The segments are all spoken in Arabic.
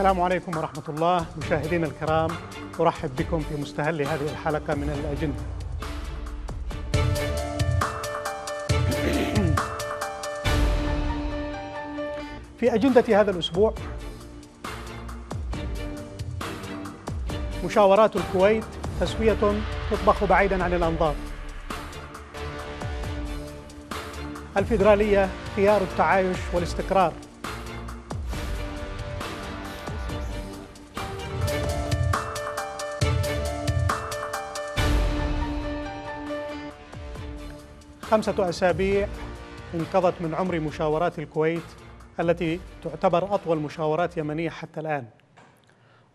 السلام عليكم ورحمة الله مشاهدينا الكرام أرحب بكم في مستهل هذه الحلقة من الأجندة في أجندة هذا الأسبوع مشاورات الكويت تسوية تطبخ بعيدا عن الأنظار الفيدرالية خيار التعايش والاستقرار خمسة أسابيع انقضت من عمر مشاورات الكويت التي تعتبر أطول مشاورات يمنية حتى الآن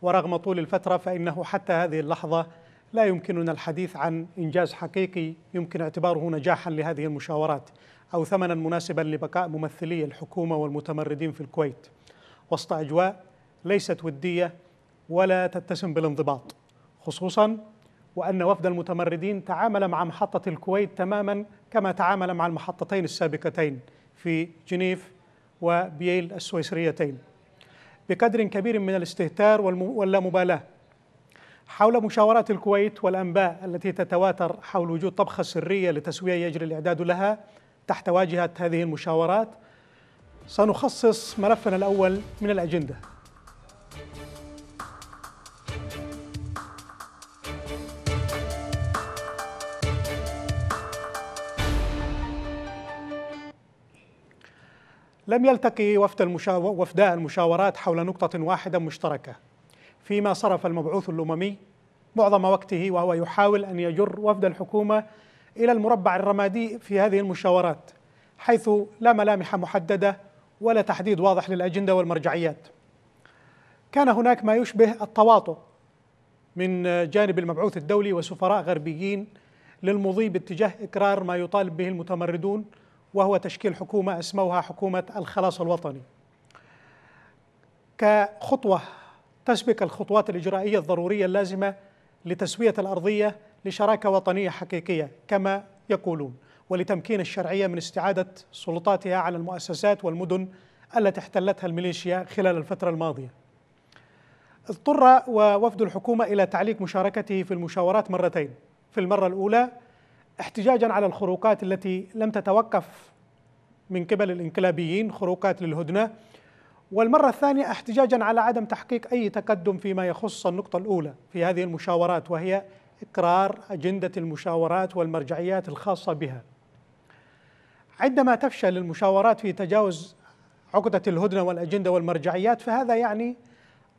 ورغم طول الفترة فإنه حتى هذه اللحظة لا يمكننا الحديث عن إنجاز حقيقي يمكن اعتباره نجاحا لهذه المشاورات أو ثمنا مناسبا لبقاء ممثلي الحكومة والمتمردين في الكويت وسط أجواء ليست ودية ولا تتسم بالانضباط خصوصا وأن وفد المتمردين تعامل مع محطة الكويت تماما كما تعامل مع المحطتين السابقتين في جنيف وبييل السويسريتين بقدر كبير من الاستهتار واللامبالاة حول مشاورات الكويت والأنباء التي تتواتر حول وجود طبخة سرية لتسوية يجري الإعداد لها تحت واجهة هذه المشاورات سنخصص ملفنا الأول من الأجندة لم يلتقي وفد المشاو... وفداء المشاورات حول نقطة واحدة مشتركة فيما صرف المبعوث الأممي معظم وقته وهو يحاول أن يجر وفد الحكومة إلى المربع الرمادي في هذه المشاورات حيث لا ملامح محددة ولا تحديد واضح للأجندة والمرجعيات كان هناك ما يشبه التواطؤ من جانب المبعوث الدولي وسفراء غربيين للمضي باتجاه إقرار ما يطالب به المتمردون وهو تشكيل حكومة اسموها حكومة الخلاص الوطني كخطوة تسبق الخطوات الإجرائية الضرورية اللازمة لتسوية الأرضية لشراكة وطنية حقيقية كما يقولون ولتمكين الشرعية من استعادة سلطاتها على المؤسسات والمدن التي احتلتها الميليشيا خلال الفترة الماضية اضطر ووفد الحكومة إلى تعليق مشاركته في المشاورات مرتين في المرة الأولى احتجاجا على الخروقات التي لم تتوقف من قبل الانقلابيين خروقات للهدنه والمره الثانيه احتجاجا على عدم تحقيق اي تقدم فيما يخص النقطه الاولى في هذه المشاورات وهي اقرار اجنده المشاورات والمرجعيات الخاصه بها. عندما تفشل المشاورات في تجاوز عقده الهدنه والاجنده والمرجعيات فهذا يعني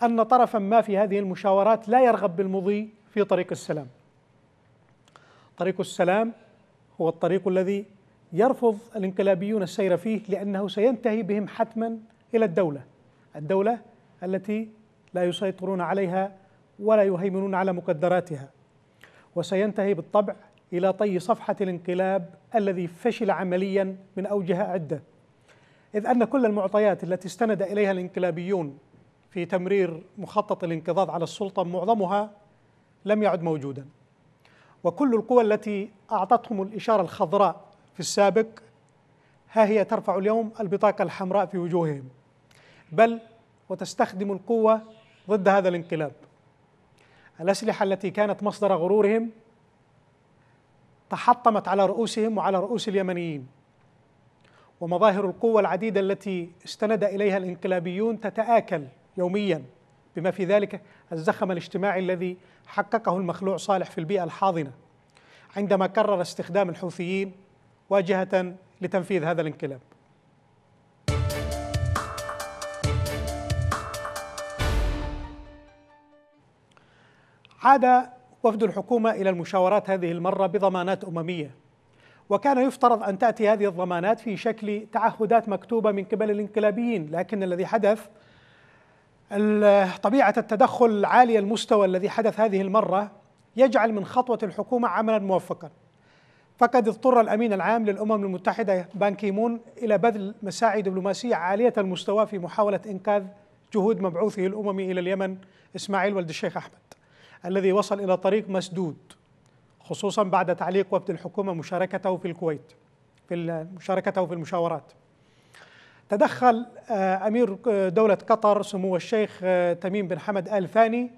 ان طرفا ما في هذه المشاورات لا يرغب بالمضي في طريق السلام. طريق السلام هو الطريق الذي يرفض الانقلابيون السير فيه لأنه سينتهي بهم حتما إلى الدولة الدولة التي لا يسيطرون عليها ولا يهيمنون على مقدراتها وسينتهي بالطبع إلى طي صفحة الانقلاب الذي فشل عمليا من أوجه عدة إذ أن كل المعطيات التي استند إليها الانقلابيون في تمرير مخطط الانقضاض على السلطة معظمها لم يعد موجودا وكل القوى التي أعطتهم الإشارة الخضراء في السابق ها هي ترفع اليوم البطاقة الحمراء في وجوههم بل وتستخدم القوة ضد هذا الانقلاب الأسلحة التي كانت مصدر غرورهم تحطمت على رؤوسهم وعلى رؤوس اليمنيين ومظاهر القوة العديدة التي استند إليها الانقلابيون تتآكل يومياً بما في ذلك الزخم الاجتماعي الذي حققه المخلوع صالح في البيئة الحاضنة عندما كرر استخدام الحوثيين واجهة لتنفيذ هذا الانقلاب عاد وفد الحكومة إلى المشاورات هذه المرة بضمانات أممية وكان يفترض أن تأتي هذه الضمانات في شكل تعهدات مكتوبة من قبل الانقلابيين لكن الذي حدث طبيعة التدخل عالي المستوى الذي حدث هذه المرة يجعل من خطوة الحكومة عملا موفقا فقد اضطر الأمين العام للأمم المتحدة بان كيمون إلى بذل مساعي دبلوماسية عالية المستوى في محاولة إنقاذ جهود مبعوثه الأممي إلى اليمن إسماعيل ولد الشيخ أحمد الذي وصل إلى طريق مسدود خصوصا بعد تعليق وفد الحكومة مشاركته في الكويت في مشاركته في المشاورات تدخل آه، أمير آه، دولة قطر سمو الشيخ آه، تميم بن حمد آل ثاني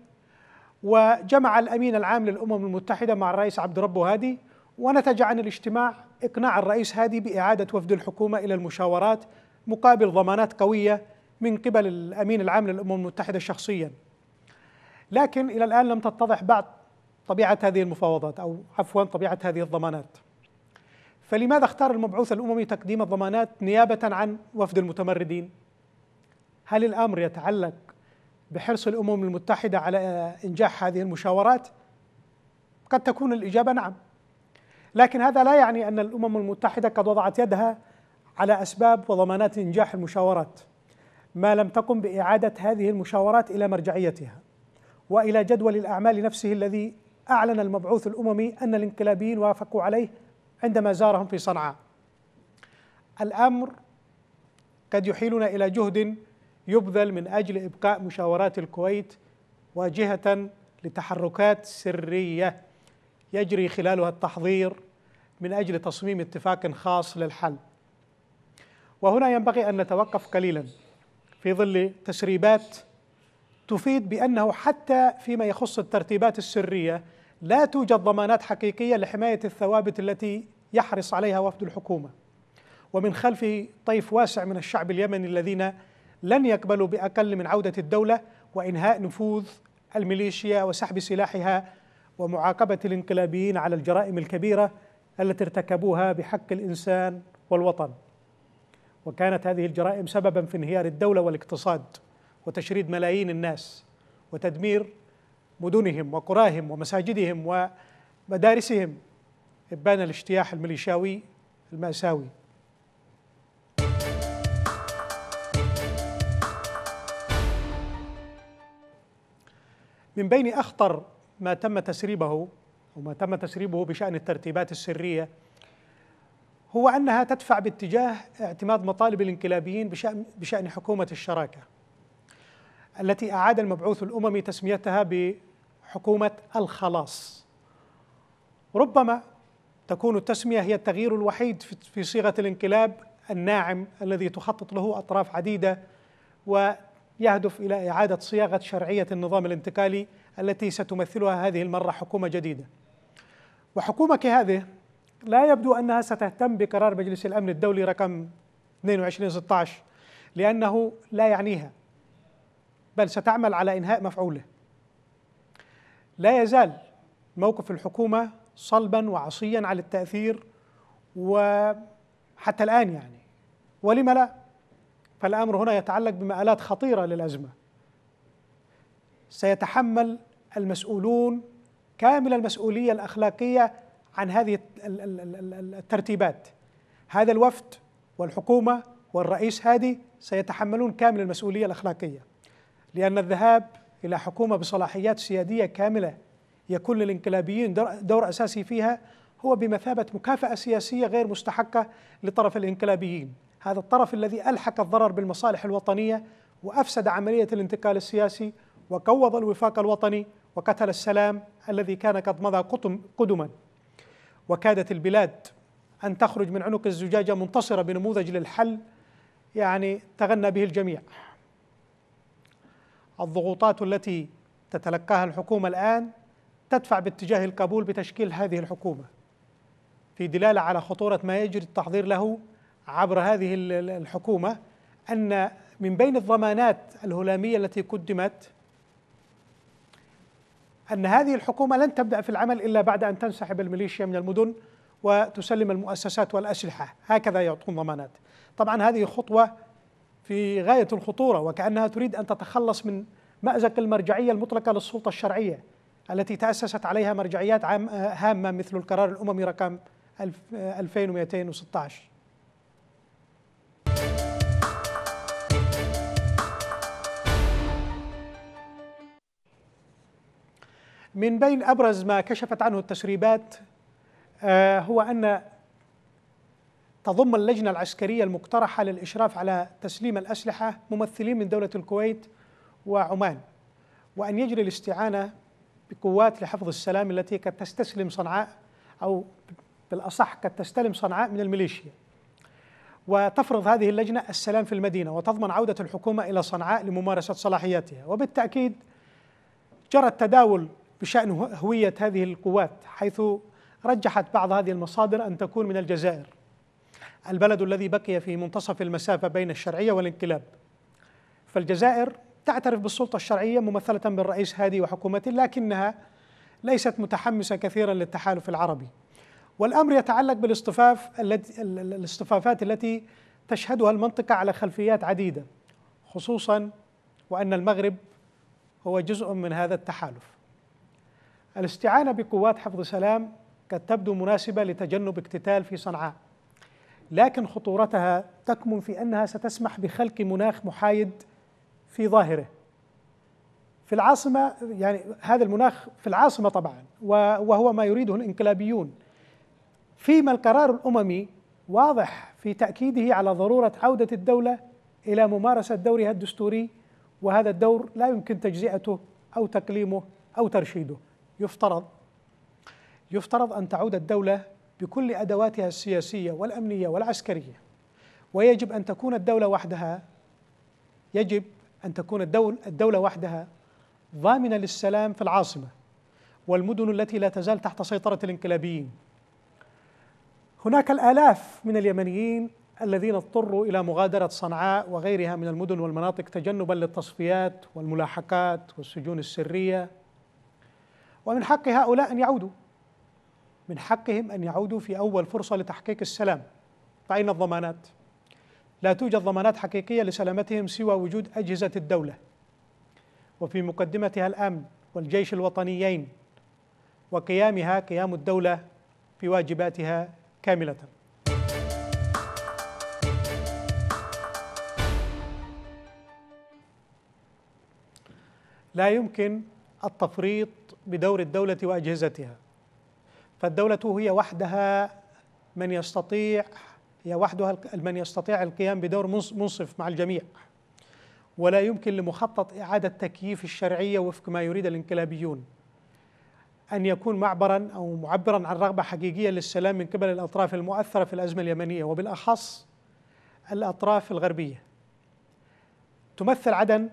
وجمع الأمين العام للأمم المتحدة مع الرئيس عبد ربه هادي ونتج عن الاجتماع إقناع الرئيس هادي بإعادة وفد الحكومة إلى المشاورات مقابل ضمانات قوية من قبل الأمين العام للأمم المتحدة شخصيا لكن إلى الآن لم تتضح بعد طبيعة هذه المفاوضات أو عفوا طبيعة هذه الضمانات فلماذا اختار المبعوث الأممي تقديم الضمانات نيابة عن وفد المتمردين؟ هل الأمر يتعلق بحرص الأمم المتحدة على إنجاح هذه المشاورات؟ قد تكون الإجابة نعم لكن هذا لا يعني أن الأمم المتحدة قد وضعت يدها على أسباب وضمانات إنجاح المشاورات ما لم تقم بإعادة هذه المشاورات إلى مرجعيتها وإلى جدول الأعمال نفسه الذي أعلن المبعوث الأممي أن الانقلابيين وافقوا عليه عندما زارهم في صنعاء الامر قد يحيلنا الى جهد يبذل من اجل ابقاء مشاورات الكويت واجهه لتحركات سريه يجري خلالها التحضير من اجل تصميم اتفاق خاص للحل وهنا ينبغي ان نتوقف قليلا في ظل تسريبات تفيد بانه حتى فيما يخص الترتيبات السريه لا توجد ضمانات حقيقيه لحمايه الثوابت التي يحرص عليها وفد الحكومه ومن خلفه طيف واسع من الشعب اليمني الذين لن يقبلوا باقل من عوده الدوله وانهاء نفوذ الميليشيا وسحب سلاحها ومعاقبه الانقلابيين على الجرائم الكبيره التي ارتكبوها بحق الانسان والوطن. وكانت هذه الجرائم سببا في انهيار الدوله والاقتصاد وتشريد ملايين الناس وتدمير مدنهم وقراهم ومساجدهم ومدارسهم إبان الاجتياح الميليشياوي المأساوي من بين أخطر ما تم تسريبه أو ما تم تسريبه بشأن الترتيبات السرية هو أنها تدفع باتجاه اعتماد مطالب الانقلابيين بشأن, بشأن حكومة الشراكة التي أعاد المبعوث الأممي تسميتها حكومة الخلاص ربما تكون التسمية هي التغيير الوحيد في صيغة الانقلاب الناعم الذي تخطط له أطراف عديدة ويهدف إلى إعادة صياغة شرعية النظام الانتقالي التي ستمثلها هذه المرة حكومة جديدة وحكومة كهذه لا يبدو أنها ستهتم بقرار مجلس الأمن الدولي رقم 2216 لأنه لا يعنيها بل ستعمل على إنهاء مفعوله لا يزال موقف الحكومة صلبا وعصيا على التأثير وحتى الآن يعني ولم لا فالأمر هنا يتعلق بمآلات خطيرة للأزمة سيتحمل المسؤولون كامل المسؤولية الأخلاقية عن هذه الترتيبات هذا الوفد والحكومة والرئيس هادي سيتحملون كامل المسؤولية الأخلاقية لأن الذهاب إلى حكومة بصلاحيات سيادية كاملة يكون للانقلابيين دور أساسي فيها هو بمثابة مكافأة سياسية غير مستحقة لطرف الانقلابيين هذا الطرف الذي ألحق الضرر بالمصالح الوطنية وأفسد عملية الانتقال السياسي وقوض الوفاق الوطني وقتل السلام الذي كان قد مضى قدما وكادت البلاد أن تخرج من عنق الزجاجة منتصرة بنموذج للحل يعني تغنى به الجميع الضغوطات التي تتلقاها الحكومه الان تدفع باتجاه القبول بتشكيل هذه الحكومه في دلاله على خطوره ما يجري التحضير له عبر هذه الحكومه ان من بين الضمانات الهلاميه التي قدمت ان هذه الحكومه لن تبدا في العمل الا بعد ان تنسحب الميليشيا من المدن وتسلم المؤسسات والاسلحه هكذا يعطون ضمانات طبعا هذه خطوه في غاية الخطورة وكأنها تريد أن تتخلص من مأزق المرجعية المطلقة للسلطة الشرعية التي تأسست عليها مرجعيات عام آه، هامة مثل القرار الأممي رقم 2216 آه، من بين أبرز ما كشفت عنه التسريبات آه، هو أن تضم اللجنة العسكرية المقترحة للإشراف على تسليم الأسلحة ممثلين من دولة الكويت وعمان وأن يجري الاستعانة بقوات لحفظ السلام التي قد تستسلم صنعاء أو بالأصح قد تستلم صنعاء من الميليشيا وتفرض هذه اللجنة السلام في المدينة وتضمن عودة الحكومة إلى صنعاء لممارسة صلاحياتها وبالتأكيد جرى التداول بشأن هوية هذه القوات حيث رجحت بعض هذه المصادر أن تكون من الجزائر البلد الذي بقي في منتصف المسافة بين الشرعية والانقلاب فالجزائر تعترف بالسلطة الشرعية ممثلة بالرئيس هادي وحكومته لكنها ليست متحمسة كثيرا للتحالف العربي والأمر يتعلق بالاصطفاف التي الاصطفافات التي تشهدها المنطقة على خلفيات عديدة خصوصا وأن المغرب هو جزء من هذا التحالف الاستعانة بقوات حفظ سلام قد تبدو مناسبة لتجنب اقتتال في صنعاء لكن خطورتها تكمن في انها ستسمح بخلق مناخ محايد في ظاهره في العاصمه يعني هذا المناخ في العاصمه طبعا وهو ما يريده الانقلابيون فيما القرار الاممي واضح في تاكيده على ضروره عوده الدوله الى ممارسه دورها الدستوري وهذا الدور لا يمكن تجزئته او تقليمه او ترشيده يفترض يفترض ان تعود الدوله بكل ادواتها السياسيه والامنيه والعسكريه ويجب ان تكون الدوله وحدها يجب ان تكون الدوله وحدها ضامنه للسلام في العاصمه والمدن التي لا تزال تحت سيطره الانقلابيين هناك الالاف من اليمنيين الذين اضطروا الى مغادره صنعاء وغيرها من المدن والمناطق تجنبا للتصفيات والملاحقات والسجون السريه ومن حق هؤلاء ان يعودوا من حقهم أن يعودوا في أول فرصة لتحقيق السلام فأين الضمانات؟ لا توجد ضمانات حقيقية لسلامتهم سوى وجود أجهزة الدولة وفي مقدمتها الأمن والجيش الوطنيين وقيامها قيام الدولة في واجباتها كاملة لا يمكن التفريط بدور الدولة وأجهزتها فالدولة هي وحدها من يستطيع هي وحدها من يستطيع القيام بدور منصف مع الجميع ولا يمكن لمخطط إعادة تكييف الشرعية وفق ما يريد الانقلابيون أن يكون معبرا أو معبرا عن رغبة حقيقية للسلام من قبل الأطراف المؤثرة في الأزمة اليمنية وبالأخص الأطراف الغربية تمثل عدن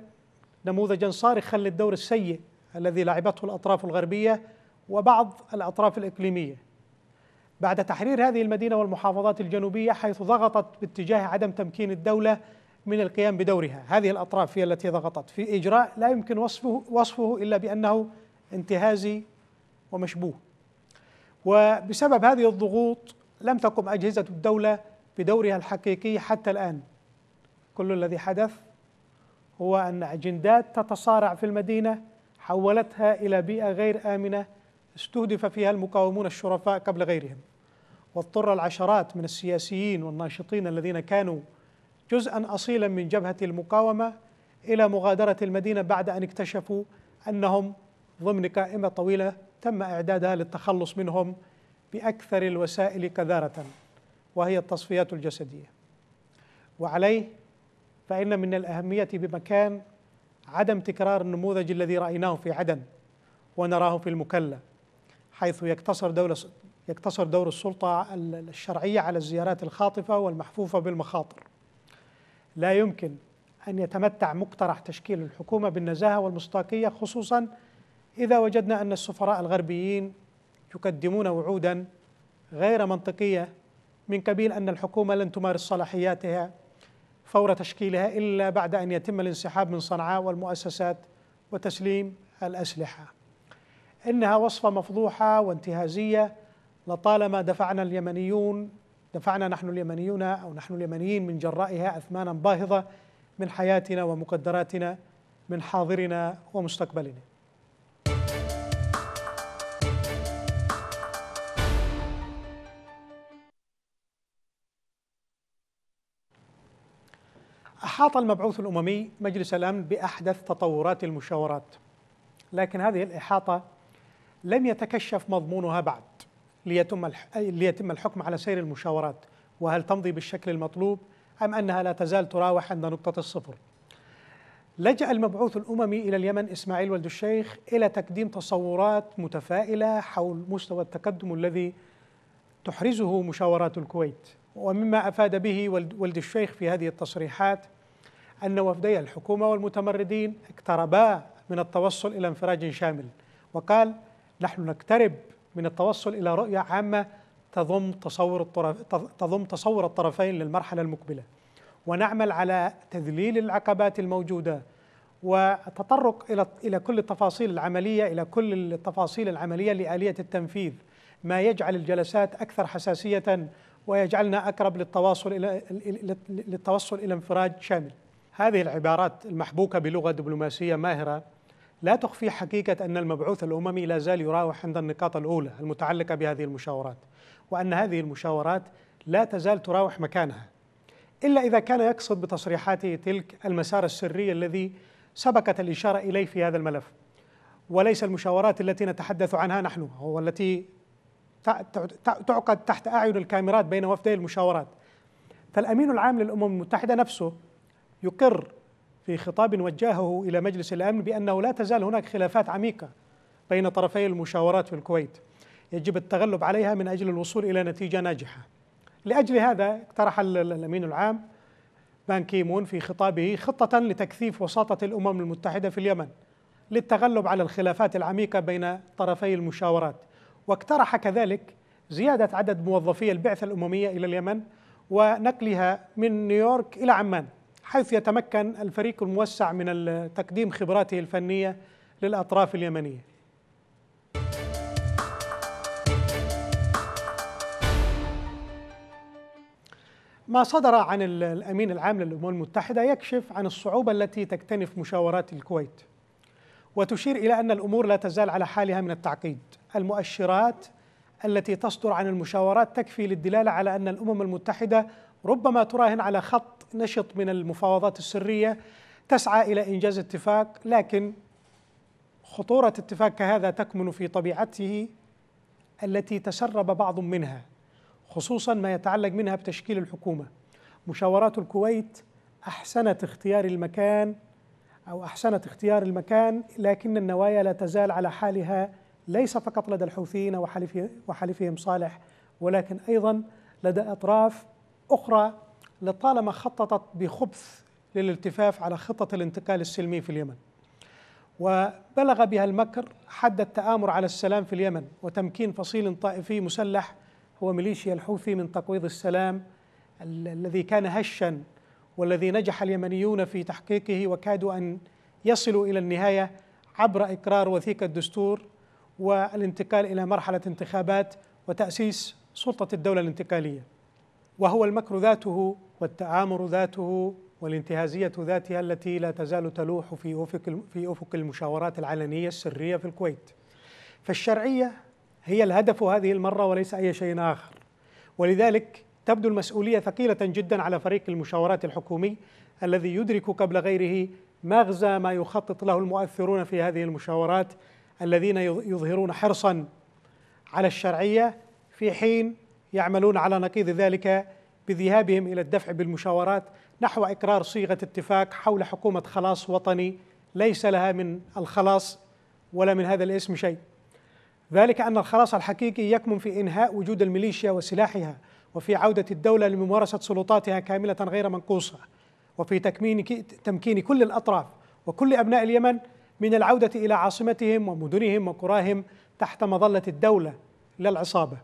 نموذجا صارخا للدور السيء الذي لعبته الأطراف الغربية وبعض الأطراف الإقليمية بعد تحرير هذه المدينة والمحافظات الجنوبية حيث ضغطت باتجاه عدم تمكين الدولة من القيام بدورها هذه الأطراف هي التي ضغطت في إجراء لا يمكن وصفه, وصفه إلا بأنه انتهازي ومشبوه وبسبب هذه الضغوط لم تقم أجهزة الدولة بدورها الحقيقي حتى الآن كل الذي حدث هو أن أجندات تتصارع في المدينة حولتها إلى بيئة غير آمنة استهدف فيها المقاومون الشرفاء قبل غيرهم واضطر العشرات من السياسيين والناشطين الذين كانوا جزءا اصيلا من جبهه المقاومه الى مغادره المدينه بعد ان اكتشفوا انهم ضمن قائمه طويله تم اعدادها للتخلص منهم باكثر الوسائل قذاره وهي التصفيات الجسديه وعليه فان من الاهميه بمكان عدم تكرار النموذج الذي رايناه في عدن ونراه في المكلة حيث يقتصر دولة يقتصر دور السلطة الشرعية على الزيارات الخاطفة والمحفوفة بالمخاطر لا يمكن أن يتمتع مقترح تشكيل الحكومة بالنزاهة والمصداقية خصوصا إذا وجدنا أن السفراء الغربيين يقدمون وعودا غير منطقية من قبيل أن الحكومة لن تمارس صلاحياتها فور تشكيلها إلا بعد أن يتم الانسحاب من صنعاء والمؤسسات وتسليم الأسلحة إنها وصفة مفضوحة وانتهازية لطالما دفعنا اليمنيون دفعنا نحن اليمنيون أو نحن اليمنيين من جرائها أثمانا باهظة من حياتنا ومقدراتنا من حاضرنا ومستقبلنا أحاط المبعوث الأممي مجلس الأمن بأحدث تطورات المشاورات لكن هذه الإحاطة لم يتكشف مضمونها بعد ليتم ليتم الحكم على سير المشاورات وهل تمضي بالشكل المطلوب أم أنها لا تزال تراوح عند نقطة الصفر لجأ المبعوث الأممي إلى اليمن إسماعيل ولد الشيخ إلى تقديم تصورات متفائلة حول مستوى التقدم الذي تحرزه مشاورات الكويت ومما أفاد به ولد الشيخ في هذه التصريحات أن وفدي الحكومة والمتمردين اقتربا من التوصل إلى انفراج شامل وقال نحن نقترب من التوصل إلى رؤية عامة تضم تصور الطرف تضم تصور الطرفين للمرحلة المقبلة ونعمل على تذليل العقبات الموجودة وتطرق إلى إلى كل التفاصيل العملية إلى كل التفاصيل العملية لآلية التنفيذ ما يجعل الجلسات أكثر حساسية ويجعلنا أقرب للتواصل إلى للتوصل إلى انفراج شامل هذه العبارات المحبوكة بلغة دبلوماسية ماهرة لا تخفي حقيقة أن المبعوث الأممي لا زال يراوح عند النقاط الأولى المتعلقة بهذه المشاورات وأن هذه المشاورات لا تزال تراوح مكانها إلا إذا كان يقصد بتصريحاته تلك المسار السري الذي سبقت الإشارة إليه في هذا الملف وليس المشاورات التي نتحدث عنها نحن والتي تعقد تحت أعين الكاميرات بين وفدي المشاورات فالأمين العام للأمم المتحدة نفسه يقر في خطاب وجهه إلى مجلس الأمن بأنه لا تزال هناك خلافات عميقة بين طرفي المشاورات في الكويت يجب التغلب عليها من أجل الوصول إلى نتيجة ناجحة لأجل هذا اقترح الأمين العام بان كيمون في خطابه خطة لتكثيف وساطة الأمم المتحدة في اليمن للتغلب على الخلافات العميقة بين طرفي المشاورات واقترح كذلك زيادة عدد موظفي البعثة الأممية إلى اليمن ونقلها من نيويورك إلى عمان حيث يتمكن الفريق الموسع من تقديم خبراته الفنية للأطراف اليمنية ما صدر عن الأمين العام للأمم المتحدة يكشف عن الصعوبة التي تكتنف مشاورات الكويت وتشير إلى أن الأمور لا تزال على حالها من التعقيد المؤشرات التي تصدر عن المشاورات تكفي للدلالة على أن الأمم المتحدة ربما تراهن على خط نشط من المفاوضات السريه تسعى الى انجاز اتفاق لكن خطوره اتفاق كهذا تكمن في طبيعته التي تسرب بعض منها خصوصا ما يتعلق منها بتشكيل الحكومه مشاورات الكويت احسنت اختيار المكان او احسنت اختيار المكان لكن النوايا لا تزال على حالها ليس فقط لدى الحوثيين وحليفهم صالح ولكن ايضا لدى اطراف أخرى لطالما خططت بخبث للالتفاف على خطة الانتقال السلمي في اليمن وبلغ بها المكر حد التآمر على السلام في اليمن وتمكين فصيل طائفي مسلح هو ميليشيا الحوثي من تقويض السلام الذي كان هشا والذي نجح اليمنيون في تحقيقه وكادوا أن يصلوا إلى النهاية عبر إقرار وثيقة الدستور والانتقال إلى مرحلة انتخابات وتأسيس سلطة الدولة الانتقالية وهو المكر ذاته والتآمر ذاته والانتهازية ذاتها التي لا تزال تلوح في أفق في أفق المشاورات العلنية السرية في الكويت. فالشرعية هي الهدف هذه المرة وليس أي شيء آخر. ولذلك تبدو المسؤولية ثقيلة جدا على فريق المشاورات الحكومي الذي يدرك قبل غيره مغزى ما يخطط له المؤثرون في هذه المشاورات الذين يظهرون حرصا على الشرعية في حين يعملون على نقيض ذلك بذهابهم الى الدفع بالمشاورات نحو اقرار صيغه اتفاق حول حكومه خلاص وطني ليس لها من الخلاص ولا من هذا الاسم شيء. ذلك ان الخلاص الحقيقي يكمن في انهاء وجود الميليشيا وسلاحها وفي عوده الدوله لممارسه سلطاتها كامله غير منقوصه وفي تكمين تمكين كل الاطراف وكل ابناء اليمن من العوده الى عاصمتهم ومدنهم وقراهم تحت مظله الدوله لا العصابه.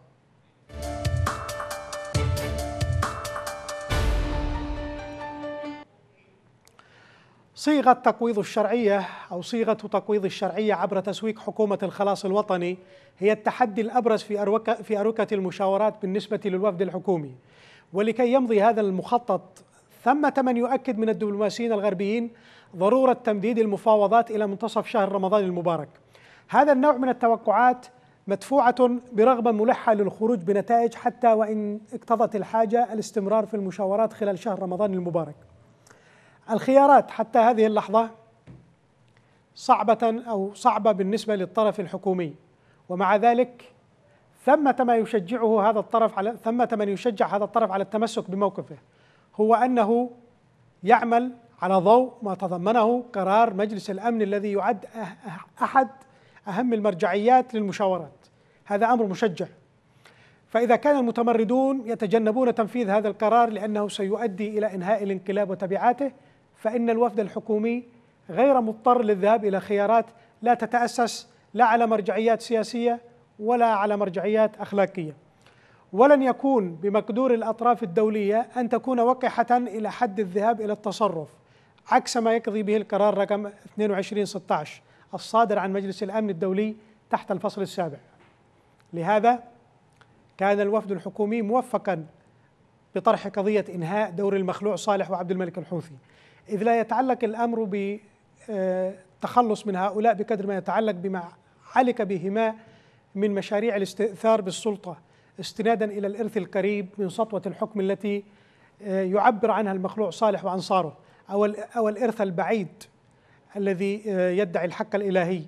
صيغة تقويض الشرعية أو صيغة تقويض الشرعية عبر تسويق حكومة الخلاص الوطني هي التحدي الأبرز في أروكة, في أروكة المشاورات بالنسبة للوفد الحكومي ولكي يمضي هذا المخطط ثمة من يؤكد من الدبلوماسيين الغربيين ضرورة تمديد المفاوضات إلى منتصف شهر رمضان المبارك هذا النوع من التوقعات مدفوعة برغبة ملحة للخروج بنتائج حتى وإن اقتضت الحاجة الاستمرار في المشاورات خلال شهر رمضان المبارك الخيارات حتى هذه اللحظة صعبة أو صعبة بالنسبة للطرف الحكومي ومع ذلك ثمة ما يشجعه هذا الطرف على ثمة من يشجع هذا الطرف على التمسك بموقفه هو أنه يعمل على ضوء ما تضمنه قرار مجلس الأمن الذي يعد أه-, أه-, أحد أهم المرجعيات للمشاورات هذا أمر مشجع فإذا كان المتمردون يتجنبون تنفيذ هذا القرار لأنه سيؤدي إلى إنهاء الانقلاب وتبعاته فإن الوفد الحكومي غير مضطر للذهاب إلى خيارات لا تتأسس لا على مرجعيات سياسية ولا على مرجعيات أخلاقية ولن يكون بمقدور الأطراف الدولية أن تكون وقحة إلى حد الذهاب إلى التصرف عكس ما يقضي به القرار رقم 2216 الصادر عن مجلس الأمن الدولي تحت الفصل السابع لهذا كان الوفد الحكومي موفقا بطرح قضية إنهاء دور المخلوع صالح وعبد الملك الحوثي إذ لا يتعلق الأمر بتخلص آه، من هؤلاء بقدر ما يتعلق بما علق بهما من مشاريع الاستئثار بالسلطة استنادا إلى الإرث القريب من سطوة الحكم التي آه، يعبر عنها المخلوع صالح وأنصاره أو الإرث البعيد الذي آه، يدعي الحق الإلهي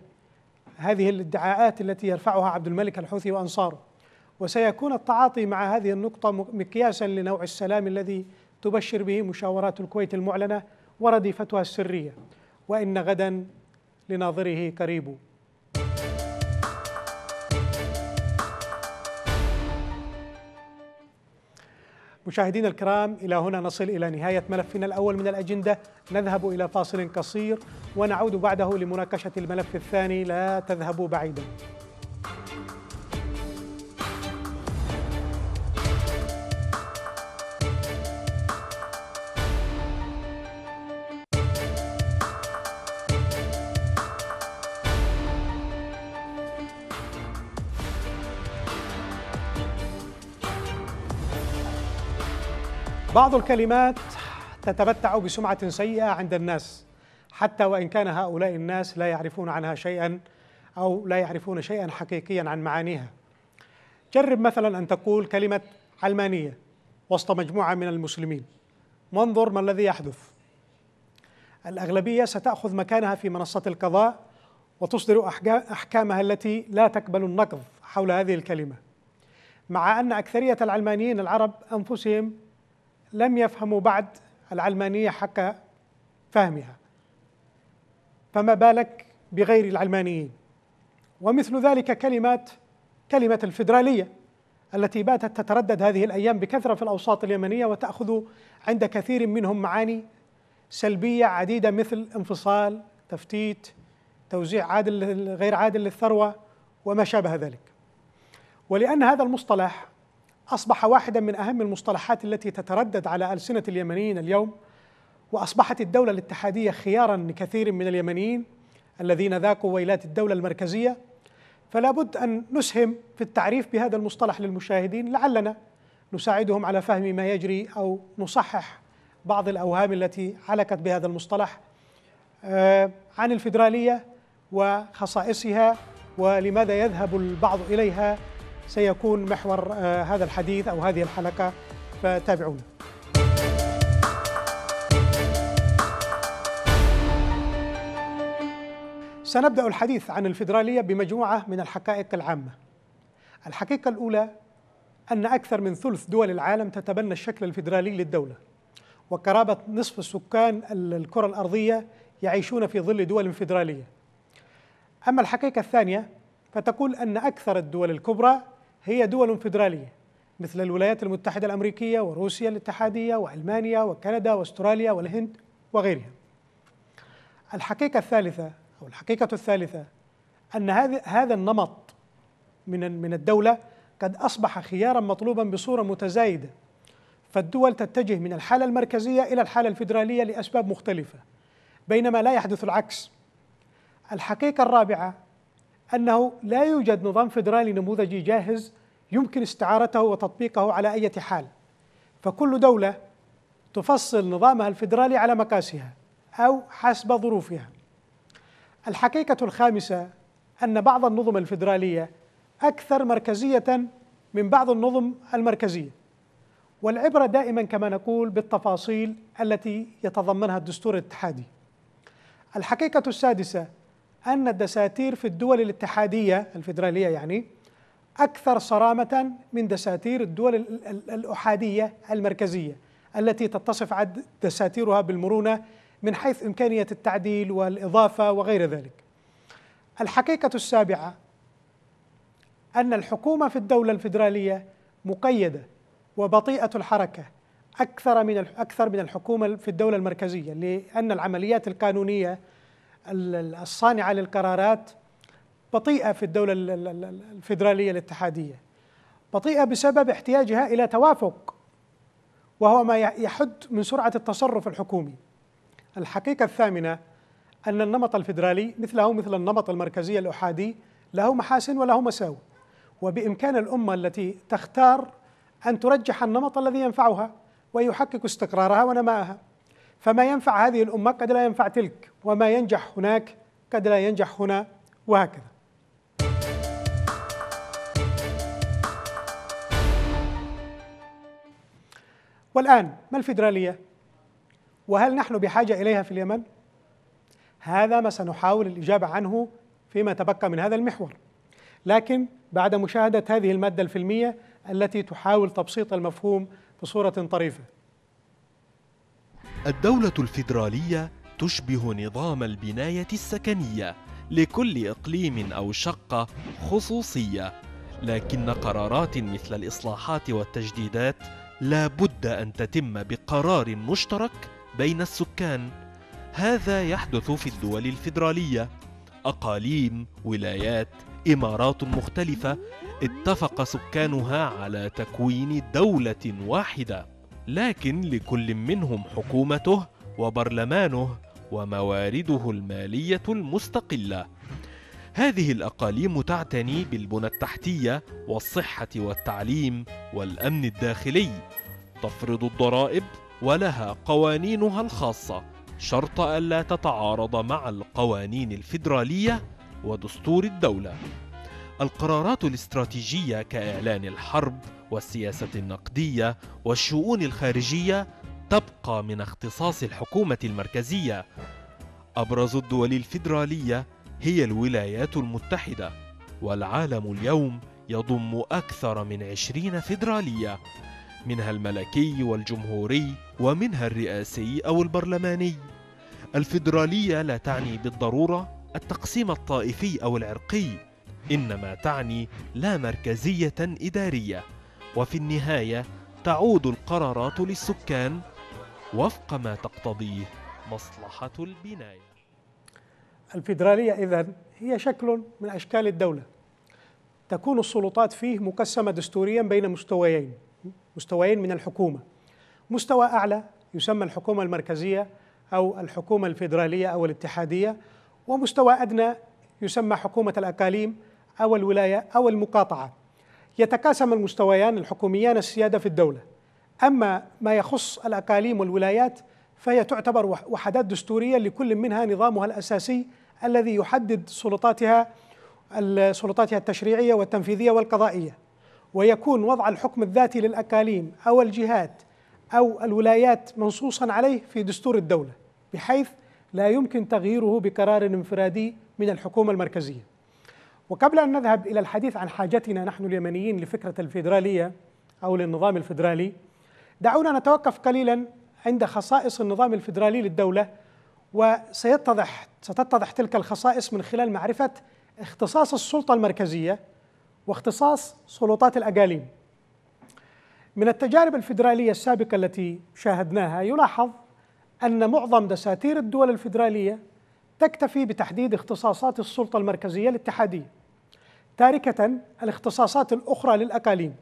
هذه الادعاءات التي يرفعها عبد الملك الحوثي وأنصاره وسيكون التعاطي مع هذه النقطة مقياسا لنوع السلام الذي تبشر به مشاورات الكويت المعلنة ورديفتها السرية وإن غدا لناظره قريب مشاهدينا الكرام إلى هنا نصل إلى نهاية ملفنا الأول من الأجندة نذهب إلى فاصل قصير ونعود بعده لمناقشة الملف الثاني لا تذهبوا بعيدا بعض الكلمات تتمتع بسمعة سيئة عند الناس حتى وإن كان هؤلاء الناس لا يعرفون عنها شيئا أو لا يعرفون شيئا حقيقيا عن معانيها جرب مثلا أن تقول كلمة علمانية وسط مجموعة من المسلمين وانظر ما الذي يحدث الأغلبية ستأخذ مكانها في منصة القضاء وتصدر أحكامها التي لا تقبل النقض حول هذه الكلمة مع أن أكثرية العلمانيين العرب أنفسهم لم يفهموا بعد العلمانية حق فهمها فما بالك بغير العلمانيين ومثل ذلك كلمات كلمة الفدرالية التي باتت تتردد هذه الأيام بكثرة في الأوساط اليمنية وتأخذ عند كثير منهم معاني سلبية عديدة مثل انفصال تفتيت توزيع عادل غير عادل للثروة وما شابه ذلك ولأن هذا المصطلح أصبح واحدا من أهم المصطلحات التي تتردد على ألسنة اليمنيين اليوم وأصبحت الدولة الاتحادية خيارا لكثير من اليمنيين الذين ذاقوا ويلات الدولة المركزية فلا بد أن نسهم في التعريف بهذا المصطلح للمشاهدين لعلنا نساعدهم على فهم ما يجري أو نصحح بعض الأوهام التي علقت بهذا المصطلح آه، عن الفيدرالية وخصائصها ولماذا يذهب البعض إليها سيكون محور آه، هذا الحديث أو هذه الحلقة فتابعونا سنبدأ الحديث عن الفيدرالية بمجموعة من الحقائق العامة الحقيقة الأولى أن أكثر من ثلث دول العالم تتبنى الشكل الفيدرالي للدولة وقرابة نصف السكان الكرة الأرضية يعيشون في ظل دول فيدرالية أما الحقيقة الثانية فتقول أن أكثر الدول الكبرى هي دول فيدرالية مثل الولايات المتحدة الأمريكية وروسيا الاتحادية وألمانيا وكندا وأستراليا والهند وغيرها الحقيقة الثالثة أو الحقيقة الثالثة أن هذا النمط من من الدولة قد أصبح خيارا مطلوبا بصورة متزايدة فالدول تتجه من الحالة المركزية إلى الحالة الفيدرالية لأسباب مختلفة بينما لا يحدث العكس الحقيقة الرابعة أنه لا يوجد نظام فيدرالي نموذجي جاهز يمكن استعارته وتطبيقه على أي حال فكل دولة تفصل نظامها الفدرالي على مقاسها أو حسب ظروفها الحقيقة الخامسة أن بعض النظم الفدراليه أكثر مركزية من بعض النظم المركزية والعبرة دائما كما نقول بالتفاصيل التي يتضمنها الدستور الاتحادي الحقيقة السادسة أن الدساتير في الدول الاتحادية الفيدرالية يعني أكثر صرامة من دساتير الدول الأحادية المركزية التي تتصف عد دساتيرها بالمرونة من حيث إمكانية التعديل والإضافة وغير ذلك الحقيقة السابعة أن الحكومة في الدولة الفيدرالية مقيدة وبطيئة الحركة أكثر من أكثر من الحكومة في الدولة المركزية لأن العمليات القانونية الصانعة للقرارات بطيئة في الدولة الفيدرالية الاتحادية بطيئة بسبب احتياجها إلى توافق وهو ما يحد من سرعة التصرف الحكومي الحقيقة الثامنة أن النمط الفيدرالي مثله مثل النمط المركزي الأحادي له محاسن وله مساوئ وبإمكان الأمة التي تختار أن ترجح النمط الذي ينفعها ويحقق استقرارها ونمائها فما ينفع هذه الأمة قد لا ينفع تلك وما ينجح هناك قد لا ينجح هنا وهكذا والآن ما الفيدرالية؟ وهل نحن بحاجة إليها في اليمن؟ هذا ما سنحاول الإجابة عنه فيما تبقى من هذا المحور لكن بعد مشاهدة هذه المادة الفيلمية التي تحاول تبسيط المفهوم بصورة طريفة الدولة الفيدرالية تشبه نظام البناية السكنية لكل إقليم أو شقة خصوصية لكن قرارات مثل الإصلاحات والتجديدات لا بد أن تتم بقرار مشترك بين السكان هذا يحدث في الدول الفيدرالية أقاليم، ولايات، إمارات مختلفة اتفق سكانها على تكوين دولة واحدة لكن لكل منهم حكومته وبرلمانه وموارده المالية المستقلة. هذه الأقاليم تعتني بالبنى التحتية والصحة والتعليم والأمن الداخلي، تفرض الضرائب ولها قوانينها الخاصة شرط ألا تتعارض مع القوانين الفيدرالية ودستور الدولة. القرارات الاستراتيجية كإعلان الحرب والسياسة النقدية والشؤون الخارجية تبقى من اختصاص الحكومة المركزية. أبرز الدول الفيدرالية هي الولايات المتحدة، والعالم اليوم يضم أكثر من عشرين فيدرالية، منها الملكي والجمهوري ومنها الرئاسي أو البرلماني. الفيدرالية لا تعني بالضرورة التقسيم الطائفي أو العرقي، إنما تعني لا مركزية إدارية وفي النهاية تعود القرارات للسكان وفق ما تقتضيه مصلحة البناية الفيدرالية إذا هي شكل من أشكال الدولة تكون السلطات فيه مقسمة دستوريا بين مستويين مستويين من الحكومة مستوى أعلى يسمى الحكومة المركزية أو الحكومة الفيدرالية أو الاتحادية ومستوى أدنى يسمى حكومة الأقاليم أو الولاية أو المقاطعة يتقاسم المستويان الحكوميان السيادة في الدولة أما ما يخص الأقاليم والولايات فهي تعتبر وحدات دستورية لكل منها نظامها الأساسي الذي يحدد سلطاتها سلطاتها التشريعية والتنفيذية والقضائية ويكون وضع الحكم الذاتي للأقاليم أو الجهات أو الولايات منصوصا عليه في دستور الدولة بحيث لا يمكن تغييره بقرار انفرادي من الحكومة المركزية وقبل أن نذهب إلى الحديث عن حاجتنا نحن اليمنيين لفكرة الفيدرالية أو للنظام الفيدرالي دعونا نتوقف قليلا عند خصائص النظام الفيدرالي للدولة وسيتضح ستتضح تلك الخصائص من خلال معرفة اختصاص السلطة المركزية واختصاص سلطات الأقاليم من التجارب الفيدرالية السابقة التي شاهدناها يلاحظ أن معظم دساتير الدول الفيدرالية تكتفي بتحديد اختصاصات السلطة المركزية الاتحادية تاركة الاختصاصات الأخرى للأقاليم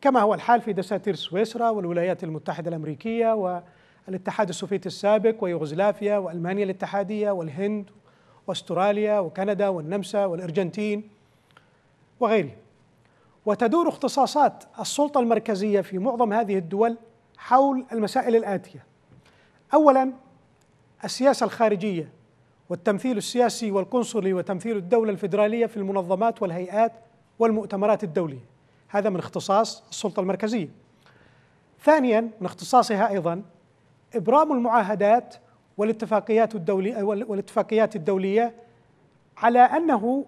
كما هو الحال في دساتير سويسرا والولايات المتحدة الأمريكية والاتحاد السوفيتي السابق ويوغوسلافيا وألمانيا الاتحادية والهند واستراليا وكندا والنمسا والارجنتين وغيره وتدور اختصاصات السلطه المركزيه في معظم هذه الدول حول المسائل الاتيه اولا السياسه الخارجيه والتمثيل السياسي والقنصلي وتمثيل الدولة الفيدرالية في المنظمات والهيئات والمؤتمرات الدولية هذا من اختصاص السلطة المركزية ثانيا من اختصاصها أيضا إبرام المعاهدات والاتفاقيات الدولية, والاتفاقيات الدولية على أنه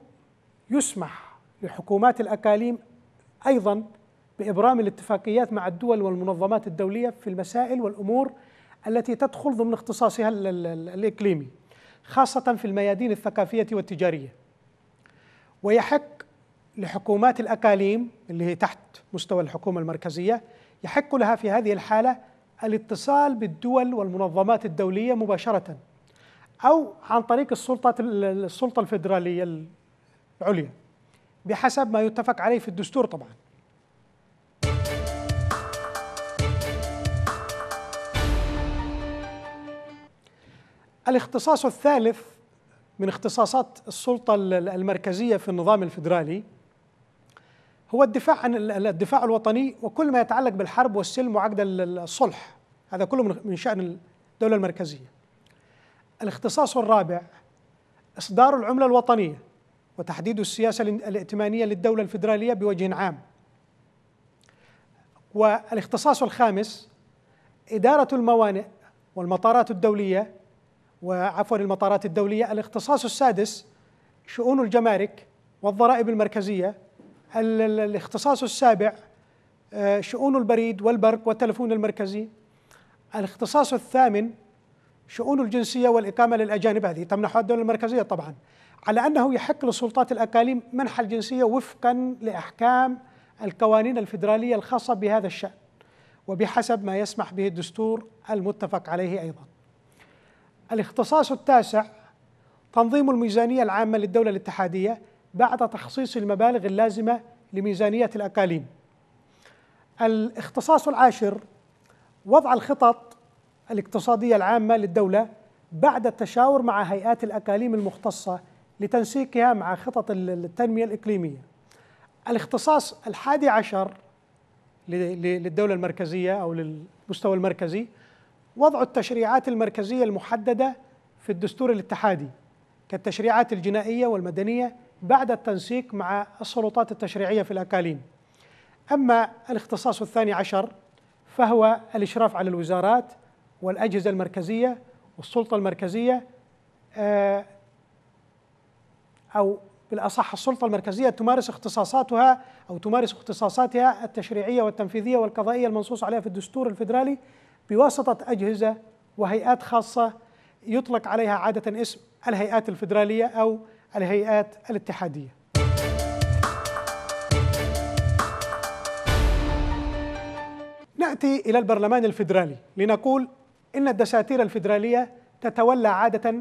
يسمح لحكومات الأقاليم أيضا بإبرام الاتفاقيات مع الدول والمنظمات الدولية في المسائل والأمور التي تدخل ضمن اختصاصها الإقليمي خاصة في الميادين الثقافية والتجارية ويحق لحكومات الأقاليم اللي هي تحت مستوى الحكومة المركزية يحق لها في هذه الحالة الاتصال بالدول والمنظمات الدولية مباشرة أو عن طريق السلطة السلطة الفيدرالية العليا بحسب ما يتفق عليه في الدستور طبعاً الاختصاص الثالث من اختصاصات السلطة المركزية في النظام الفيدرالي هو الدفاع عن الدفاع الوطني وكل ما يتعلق بالحرب والسلم وعقد الصلح هذا كله من شأن الدولة المركزية الاختصاص الرابع إصدار العملة الوطنية وتحديد السياسة الائتمانية للدولة الفيدرالية بوجه عام والاختصاص الخامس إدارة الموانئ والمطارات الدولية وعفوا المطارات الدولية الاختصاص السادس شؤون الجمارك والضرائب المركزية الاختصاص السابع آه، شؤون البريد والبرق والتلفون المركزي الاختصاص الثامن شؤون الجنسية والإقامة للأجانب هذه تمنحها الدولة المركزية طبعا على أنه يحق للسلطات الأقاليم منح الجنسية وفقا لأحكام القوانين الفيدرالية الخاصة بهذا الشأن وبحسب ما يسمح به الدستور المتفق عليه أيضا الاختصاص التاسع تنظيم الميزانية العامة للدولة الاتحادية بعد تخصيص المبالغ اللازمة لميزانية الأقاليم. الاختصاص العاشر وضع الخطط الاقتصادية العامة للدولة بعد التشاور مع هيئات الأقاليم المختصة لتنسيقها مع خطط التنمية الإقليمية. الاختصاص الحادي عشر للدولة المركزية أو للمستوى المركزي وضع التشريعات المركزية المحددة في الدستور الاتحادي كالتشريعات الجنائية والمدنية بعد التنسيق مع السلطات التشريعية في الأقاليم أما الاختصاص الثاني عشر فهو الإشراف على الوزارات والأجهزة المركزية والسلطة المركزية آه، أو بالأصح السلطة المركزية تمارس اختصاصاتها أو تمارس اختصاصاتها التشريعية والتنفيذية والقضائية المنصوص عليها في الدستور الفيدرالي بواسطة أجهزة وهيئات خاصة يطلق عليها عادة اسم الهيئات الفدرالية أو الهيئات الاتحادية نأتي إلى البرلمان الفدرالي لنقول إن الدساتير الفدرالية تتولى عادة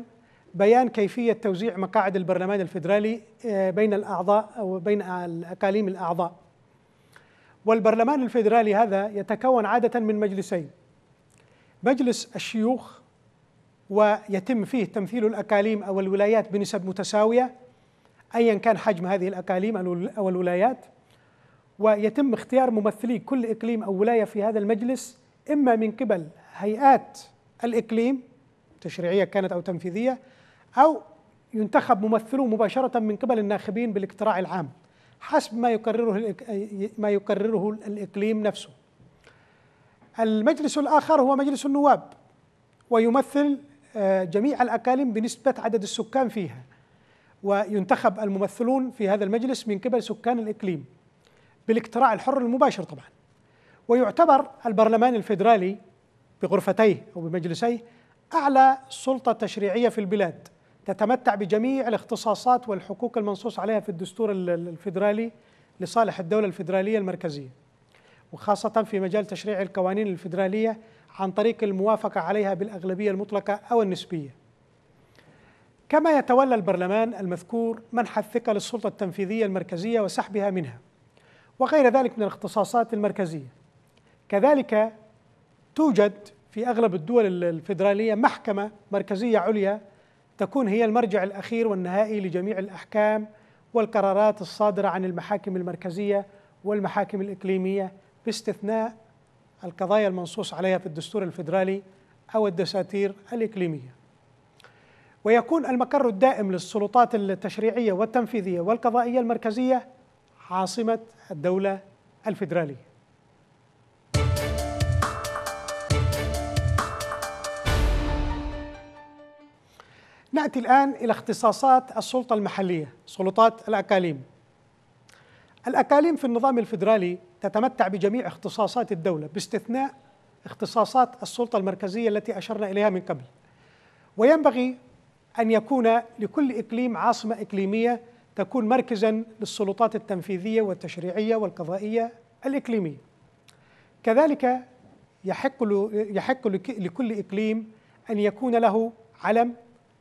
بيان كيفية توزيع مقاعد البرلمان الفدرالي آه، بين الأعضاء أو بين الأقاليم الأعضاء والبرلمان الفدرالي هذا يتكون عادة من مجلسين مجلس الشيوخ ويتم فيه تمثيل الأكاليم أو الولايات بنسب متساوية أيا كان حجم هذه الأكاليم أو الولايات ويتم اختيار ممثلي كل إقليم أو ولاية في هذا المجلس إما من قبل هيئات الإقليم تشريعية كانت أو تنفيذية أو ينتخب ممثلو مباشرة من قبل الناخبين بالاقتراع العام حسب ما يقرره ما يقرره الإقليم نفسه المجلس الآخر هو مجلس النواب ويمثل آه، جميع الأكاليم بنسبة عدد السكان فيها وينتخب الممثلون في هذا المجلس من قبل سكان الإقليم بالاقتراع الحر المباشر طبعا ويعتبر البرلمان الفيدرالي بغرفتيه أو بمجلسيه أعلى سلطة تشريعية في البلاد تتمتع بجميع الاختصاصات والحقوق المنصوص عليها في الدستور الفيدرالي لصالح الدولة الفيدرالية المركزية وخاصة في مجال تشريع القوانين الفيدرالية عن طريق الموافقة عليها بالأغلبية المطلقة أو النسبية كما يتولى البرلمان المذكور منح الثقة للسلطة التنفيذية المركزية وسحبها منها وغير ذلك من الاختصاصات المركزية كذلك توجد في أغلب الدول الفيدرالية محكمة مركزية عليا تكون هي المرجع الأخير والنهائي لجميع الأحكام والقرارات الصادرة عن المحاكم المركزية والمحاكم الإقليمية باستثناء القضايا المنصوص عليها في الدستور الفيدرالي أو الدساتير الإقليمية ويكون المقر الدائم للسلطات التشريعية والتنفيذية والقضائية المركزية عاصمة الدولة الفيدرالية ناتي الان الى اختصاصات السلطه المحليه، سلطات الاقاليم. الاقاليم في النظام الفيدرالي تتمتع بجميع اختصاصات الدولة باستثناء اختصاصات السلطة المركزية التي أشرنا إليها من قبل وينبغي أن يكون لكل إقليم عاصمة إقليمية تكون مركزا للسلطات التنفيذية والتشريعية والقضائية الإقليمية كذلك يحق, يحق لكل إقليم أن يكون له علم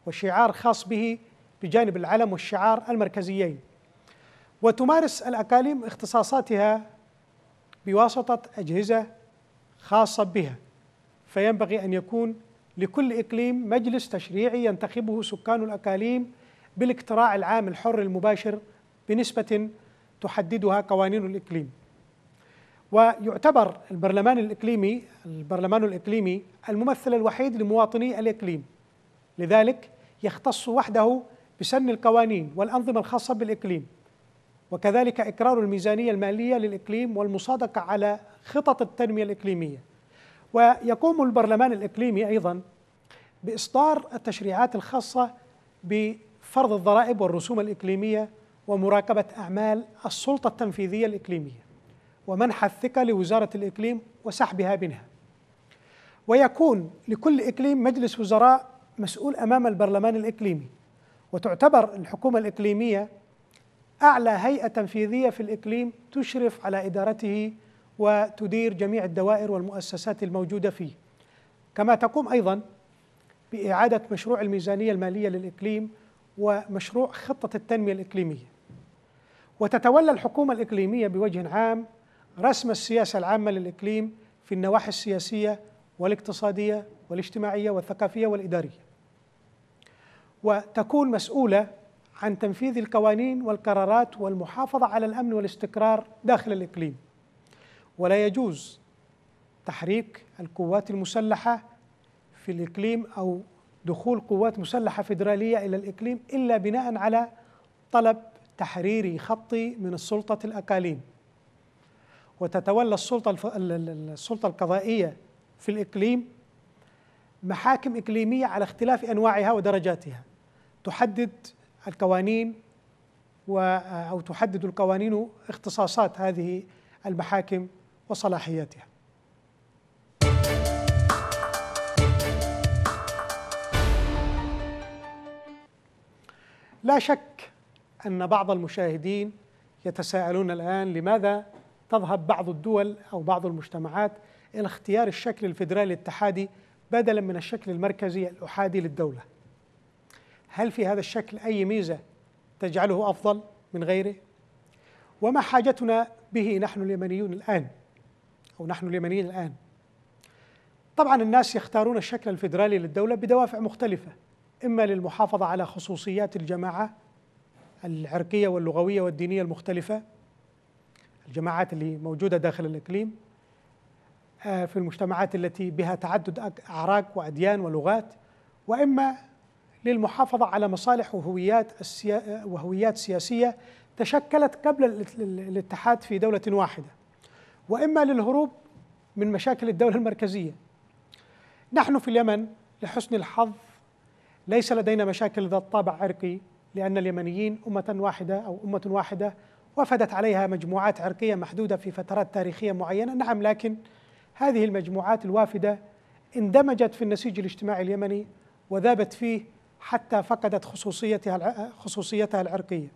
وشعار خاص به بجانب العلم والشعار المركزيين وتمارس الأقاليم اختصاصاتها بواسطة أجهزة خاصة بها فينبغي أن يكون لكل إقليم مجلس تشريعي ينتخبه سكان الأقاليم بالاقتراع العام الحر المباشر بنسبة تحددها قوانين الإقليم ويعتبر البرلمان الإقليمي البرلمان الإقليمي الممثل الوحيد لمواطني الإقليم لذلك يختص وحده بسن القوانين والأنظمة الخاصة بالإقليم وكذلك إقرار الميزانية المالية للإقليم والمصادقة على خطط التنمية الإقليمية ويقوم البرلمان الإقليمي أيضا بإصدار التشريعات الخاصة بفرض الضرائب والرسوم الإقليمية ومراقبة أعمال السلطة التنفيذية الإقليمية ومنح الثقة لوزارة الإقليم وسحبها منها ويكون لكل إقليم مجلس وزراء مسؤول أمام البرلمان الإقليمي وتعتبر الحكومة الإقليمية أعلى هيئة تنفيذية في الإقليم تشرف على إدارته وتدير جميع الدوائر والمؤسسات الموجودة فيه كما تقوم أيضا بإعادة مشروع الميزانية المالية للإقليم ومشروع خطة التنمية الإقليمية وتتولى الحكومة الإقليمية بوجه عام رسم السياسة العامة للإقليم في النواحي السياسية والاقتصادية والاجتماعية والثقافية والإدارية وتكون مسؤولة عن تنفيذ القوانين والقرارات والمحافظة على الأمن والاستقرار داخل الإقليم ولا يجوز تحريك القوات المسلحة في الإقليم أو دخول قوات مسلحة فيدرالية إلى الإقليم إلا بناء على طلب تحريري خطي من السلطة الأقاليم وتتولى السلطة, السلطة القضائية في الإقليم محاكم إقليمية على اختلاف أنواعها ودرجاتها تحدد القوانين أو تحدد القوانين اختصاصات هذه المحاكم وصلاحياتها لا شك أن بعض المشاهدين يتساءلون الآن لماذا تذهب بعض الدول أو بعض المجتمعات إلى اختيار الشكل الفيدرالي الاتحادي بدلا من الشكل المركزي الأحادي للدولة هل في هذا الشكل أي ميزة تجعله أفضل من غيره؟ وما حاجتنا به نحن اليمنيون الآن أو نحن اليمنيين الآن طبعا الناس يختارون الشكل الفيدرالي للدولة بدوافع مختلفة إما للمحافظة على خصوصيات الجماعة العرقية واللغوية والدينية المختلفة الجماعات اللي موجودة داخل الإقليم آه، في المجتمعات التي بها تعدد أعراق وأديان ولغات وإما للمحافظة على مصالح وهويات, السيا... وهويات سياسية تشكلت قبل الاتحاد في دولة واحدة وإما للهروب من مشاكل الدولة المركزية نحن في اليمن لحسن الحظ ليس لدينا مشاكل ذات طابع عرقي لأن اليمنيين أمة واحدة أو أمة واحدة وفدت عليها مجموعات عرقية محدودة في فترات تاريخية معينة نعم لكن هذه المجموعات الوافدة اندمجت في النسيج الاجتماعي اليمني وذابت فيه حتى فقدت خصوصيتها خصوصيتها العرقيه.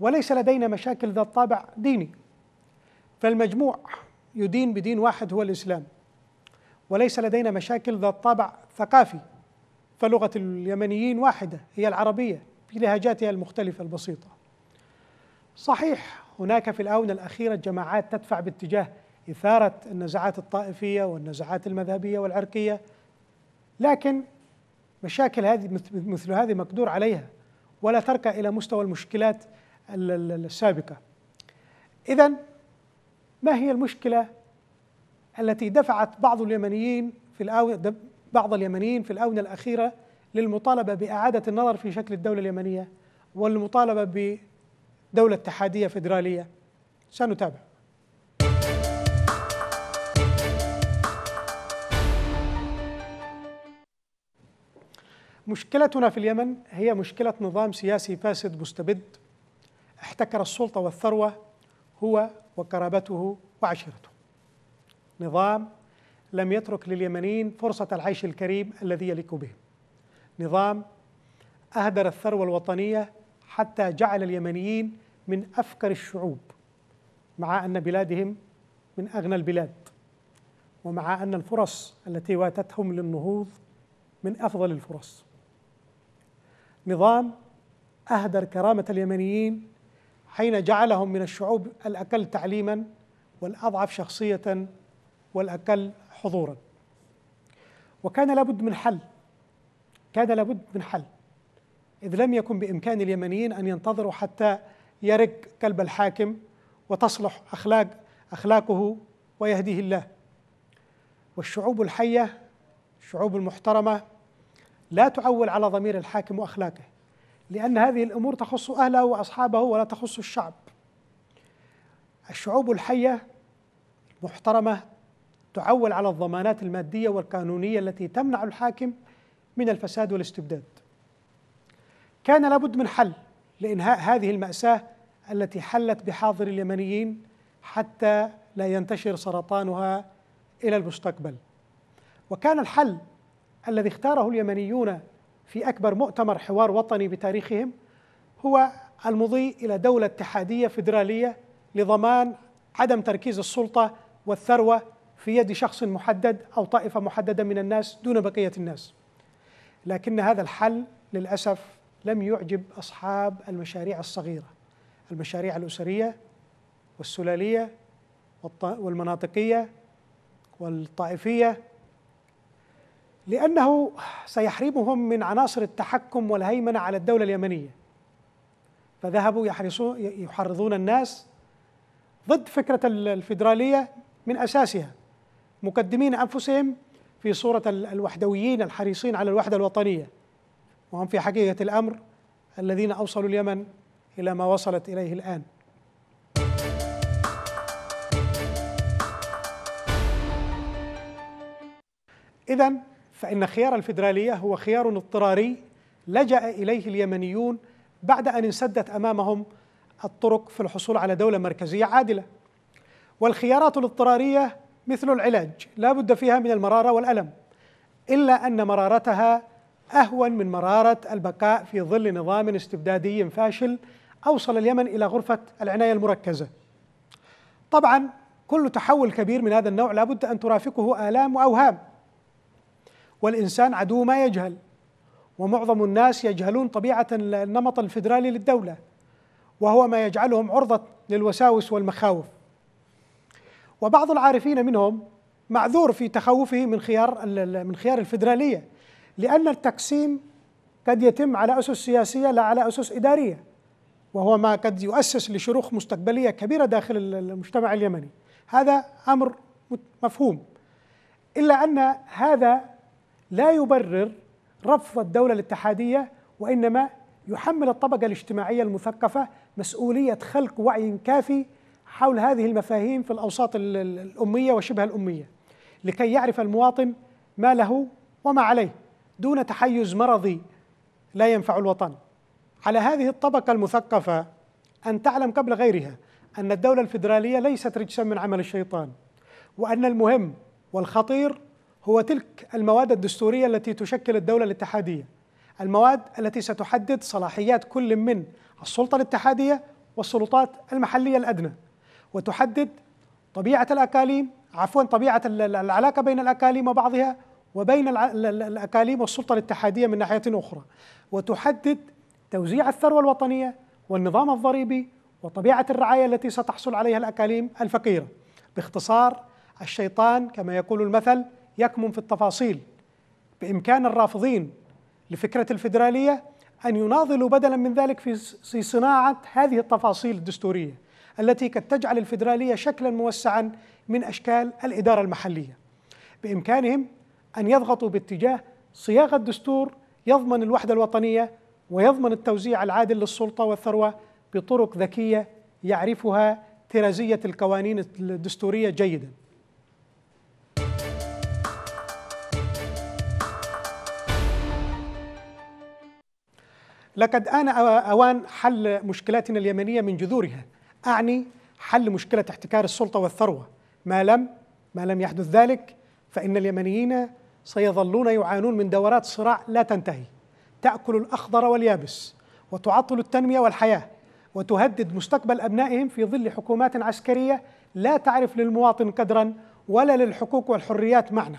وليس لدينا مشاكل ذات طابع ديني. فالمجموع يدين بدين واحد هو الاسلام. وليس لدينا مشاكل ذات طابع ثقافي. فلغه اليمنيين واحده هي العربيه بلهجاتها المختلفه البسيطه. صحيح هناك في الاونه الاخيره جماعات تدفع باتجاه اثاره النزعات الطائفيه والنزعات المذهبيه والعرقيه لكن مشاكل هذه مثل هذه مقدور عليها ولا ترقى الى مستوى المشكلات السابقه. اذا ما هي المشكله التي دفعت بعض اليمنيين في الآونة بعض اليمنيين في الاونه الاخيره للمطالبه باعاده النظر في شكل الدوله اليمنيه والمطالبه بدوله اتحاديه فيدراليه؟ سنتابع. مشكلتنا في اليمن هي مشكلة نظام سياسي فاسد مستبد احتكر السلطة والثروة هو وقرابته وعشيرته نظام لم يترك لليمنيين فرصة العيش الكريم الذي يليق بهم نظام أهدر الثروة الوطنية حتى جعل اليمنيين من أفقر الشعوب مع أن بلادهم من أغنى البلاد ومع أن الفرص التي واتتهم للنهوض من أفضل الفرص نظام أهدر كرامة اليمنيين حين جعلهم من الشعوب الأقل تعليما والأضعف شخصية والأقل حضورا وكان لابد من حل كان لابد من حل إذ لم يكن بإمكان اليمنيين أن ينتظروا حتى يرق قلب الحاكم وتصلح أخلاق أخلاقه ويهديه الله والشعوب الحية الشعوب المحترمة لا تعول على ضمير الحاكم واخلاقه لان هذه الامور تخص اهله واصحابه ولا تخص الشعب الشعوب الحيه محترمه تعول على الضمانات الماديه والقانونيه التي تمنع الحاكم من الفساد والاستبداد كان لابد من حل لانهاء هذه الماساه التي حلت بحاضر اليمنيين حتى لا ينتشر سرطانها الى المستقبل وكان الحل الذي اختاره اليمنيون في أكبر مؤتمر حوار وطني بتاريخهم هو المضي إلى دولة اتحادية فيدرالية لضمان عدم تركيز السلطة والثروة في يد شخص محدد أو طائفة محددة من الناس دون بقية الناس لكن هذا الحل للأسف لم يعجب أصحاب المشاريع الصغيرة المشاريع الأسرية والسلالية والمناطقية والطائفية لأنه سيحرمهم من عناصر التحكم والهيمنة على الدولة اليمنية فذهبوا يحرصون يحرضون الناس ضد فكرة الفيدرالية من أساسها مقدمين أنفسهم في صورة الوحدويين الحريصين على الوحدة الوطنية وهم في حقيقة الأمر الذين أوصلوا اليمن إلى ما وصلت إليه الآن إذا فإن خيار الفيدرالية هو خيار اضطراري لجأ إليه اليمنيون بعد أن انسدت أمامهم الطرق في الحصول على دولة مركزية عادلة والخيارات الاضطرارية مثل العلاج لا بد فيها من المرارة والألم إلا أن مرارتها أهون من مرارة البقاء في ظل نظام استبدادي فاشل أوصل اليمن إلى غرفة العناية المركزة طبعا كل تحول كبير من هذا النوع لابد أن ترافقه آلام وأوهام والإنسان عدو ما يجهل ومعظم الناس يجهلون طبيعة النمط الفدرالي للدولة وهو ما يجعلهم عرضة للوساوس والمخاوف وبعض العارفين منهم معذور في تخوفه من خيار من خيار الفدرالية لأن التقسيم قد يتم على أسس سياسية لا على أسس إدارية وهو ما قد يؤسس لشروخ مستقبلية كبيرة داخل المجتمع اليمني هذا أمر مفهوم إلا أن هذا لا يبرر رفض الدولة الاتحادية وإنما يحمل الطبقة الاجتماعية المثقفة مسؤولية خلق وعي كافي حول هذه المفاهيم في الأوساط الأمية وشبه الأمية لكي يعرف المواطن ما له وما عليه دون تحيز مرضي لا ينفع الوطن على هذه الطبقة المثقفة أن تعلم قبل غيرها أن الدولة الفيدرالية ليست رجسا من عمل الشيطان وأن المهم والخطير هو تلك المواد الدستورية التي تشكل الدولة الاتحادية المواد التي ستحدد صلاحيات كل من السلطة الاتحادية والسلطات المحلية الأدنى وتحدد طبيعة الأكاليم عفوا طبيعة العلاقة بين الأكاليم وبعضها وبين الأكاليم والسلطة الاتحادية من ناحية أخرى وتحدد توزيع الثروة الوطنية والنظام الضريبي وطبيعة الرعاية التي ستحصل عليها الأكاليم الفقيرة باختصار الشيطان كما يقول المثل يكمن في التفاصيل بإمكان الرافضين لفكرة الفيدرالية أن يناضلوا بدلا من ذلك في صناعة هذه التفاصيل الدستورية التي قد تجعل الفيدرالية شكلا موسعا من أشكال الإدارة المحلية بإمكانهم أن يضغطوا باتجاه صياغة دستور يضمن الوحدة الوطنية ويضمن التوزيع العادل للسلطة والثروة بطرق ذكية يعرفها ترازية القوانين الدستورية جيداً لقد آن أوان حل مشكلاتنا اليمنية من جذورها أعني حل مشكلة احتكار السلطة والثروة ما لم ما لم يحدث ذلك فإن اليمنيين سيظلون يعانون من دورات صراع لا تنتهي تأكل الأخضر واليابس وتعطل التنمية والحياة وتهدد مستقبل أبنائهم في ظل حكومات عسكرية لا تعرف للمواطن قدرا ولا للحقوق والحريات معنى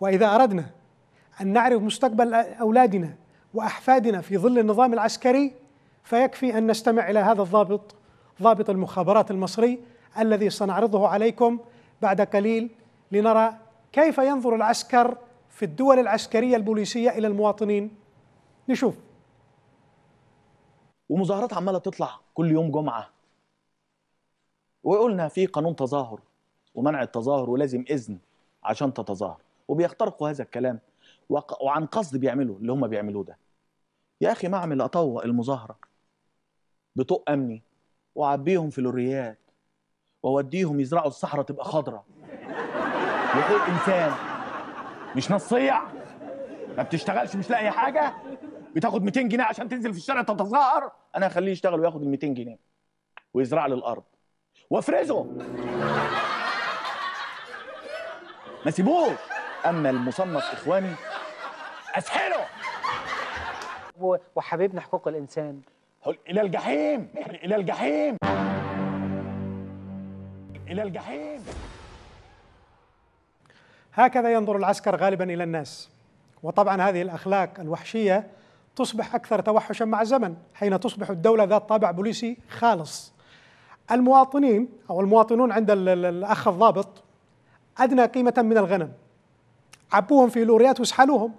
وإذا أردنا أن نعرف مستقبل أولادنا واحفادنا في ظل النظام العسكري فيكفي ان نستمع الى هذا الضابط ضابط المخابرات المصري الذي سنعرضه عليكم بعد قليل لنرى كيف ينظر العسكر في الدول العسكريه البوليسيه الى المواطنين نشوف ومظاهرات عماله تطلع كل يوم جمعه وقلنا في قانون تظاهر ومنع التظاهر ولازم اذن عشان تتظاهر وبيخترقوا هذا الكلام وعن قصد بيعملوا اللي هم بيعملوه ده يا اخي ما اعمل اطوق المظاهره بطوق امني واعبيهم فلوريات واوديهم يزرعوا الصحراء تبقى خضراء يا انسان مش نصيع ما بتشتغلش مش لاقي حاجه بتاخد 200 جنيه عشان تنزل في الشارع تتظاهر انا هخليه يشتغل وياخد ال 200 جنيه ويزرع لي الارض وافرزه ما سيبوش اما المصنف اخواني اسحله وحبيبنا حقوق الإنسان إلى الجحيم يعني إلى الجحيم إلى الجحيم هكذا ينظر العسكر غالبا إلى الناس وطبعا هذه الأخلاق الوحشية تصبح أكثر توحشا مع الزمن حين تصبح الدولة ذات طابع بوليسي خالص المواطنين أو المواطنون عند الأخ الضابط أدنى قيمة من الغنم عبوهم في لوريات واسحلوهم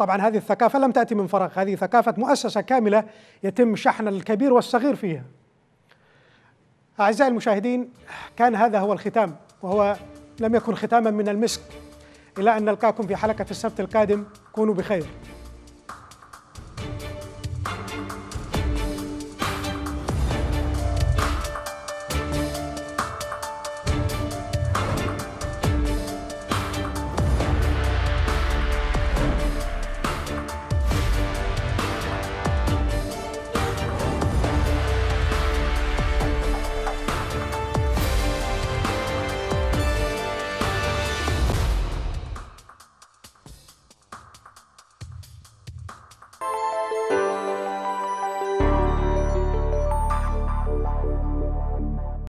طبعا هذه الثقافة لم تأتي من فراغ هذه ثقافة مؤسسة كاملة يتم شحن الكبير والصغير فيها أعزائي المشاهدين كان هذا هو الختام وهو لم يكن ختاما من المسك إلى أن نلقاكم في حلقة السبت القادم كونوا بخير